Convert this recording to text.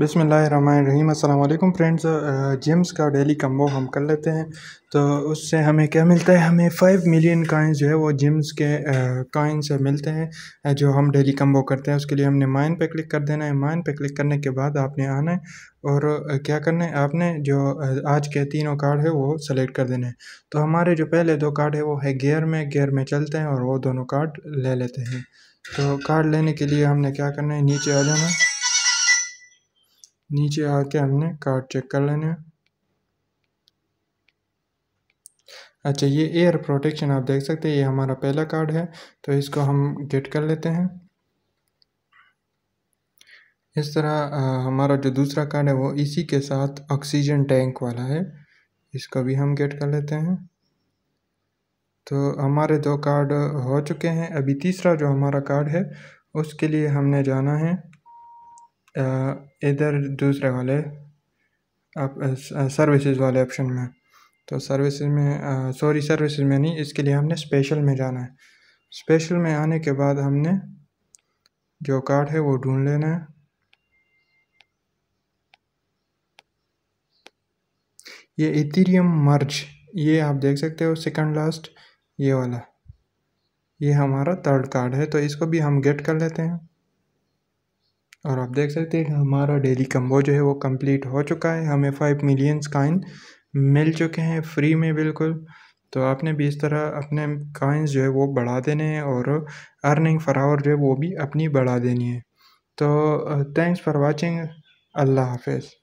बिसमीम अल्लाम friends gems का डेली कम्बो हम कर लेते हैं तो उससे हमें क्या मिलता है हमें फ़ाइव मिलियन काइंस जो है वो जेम्स के काइंस से मिलते हैं जो हम डेली कम्बो करते हैं उसके लिए हमने माइन पे क्लिक कर देना है माइन पे क्लिक करने के बाद आपने आना है और क्या करना है आपने जो आज के तीनों कार्ड है वो सेलेक्ट कर देना है तो हमारे जो पहले दो कार्ड है वो है गेयर में गेयर में चलते हैं और वो दोनों कार्ड ले लेते हैं तो कार्ड लेने के लिए हमने क्या करना है नीचे आ जाना है नीचे आके हमने कार्ड चेक कर लेने अच्छा ये एयर प्रोटेक्शन आप देख सकते हैं ये हमारा पहला कार्ड है तो इसको हम गेट कर लेते हैं इस तरह आ, हमारा जो दूसरा कार्ड है वो इसी के साथ ऑक्सीजन टैंक वाला है इसको भी हम गेट कर लेते हैं तो हमारे दो कार्ड हो चुके हैं अभी तीसरा जो हमारा कार्ड है उसके लिए हमने जाना है इधर दूसरे वाले आप सर्विसेज वाले ऑप्शन में तो सर्विसेज में सॉरी सर्विसेज में नहीं इसके लिए हमने स्पेशल में जाना है स्पेशल में आने के बाद हमने जो कार्ड है वो ढूंढ लेना है ये इथेरियम मर्ज ये आप देख सकते हो सेकंड लास्ट ये वाला ये हमारा थर्ड कार्ड है तो इसको भी हम गेट कर लेते हैं और आप देख सकते हैं कि हमारा डेली कम्बो जो है वो कंप्लीट हो चुका है हमें फ़ाइव मिलियंस काइन मिल चुके हैं फ्री में बिल्कुल तो आपने भी इस तरह अपने काइंस जो है वो बढ़ा देने हैं और अर्निंग फरावर जो है वो भी अपनी बढ़ा देनी है तो थैंक्स फॉर वाचिंग अल्लाह हाफिज़